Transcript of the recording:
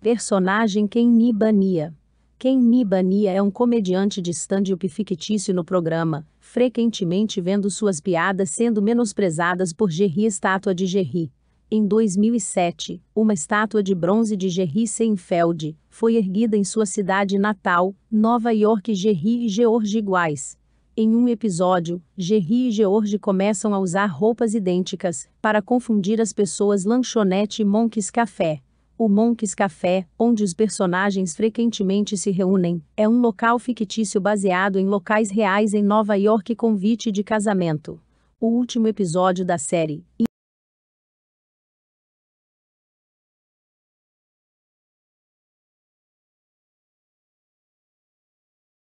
Personagem Ken Nibania. Ken Nibania é um comediante de stand-up fictício no programa, frequentemente vendo suas piadas sendo menosprezadas por Gerry Estátua de Gerry. Em 2007, uma estátua de bronze de Gerry Seinfeld foi erguida em sua cidade natal, Nova York. Gerry e George iguais. Em um episódio, Gerry e George começam a usar roupas idênticas para confundir as pessoas lanchonete e Monk's Café. O Monks Café, onde os personagens frequentemente se reúnem, é um local fictício baseado em locais reais em Nova York. Convite de casamento. O último episódio da série,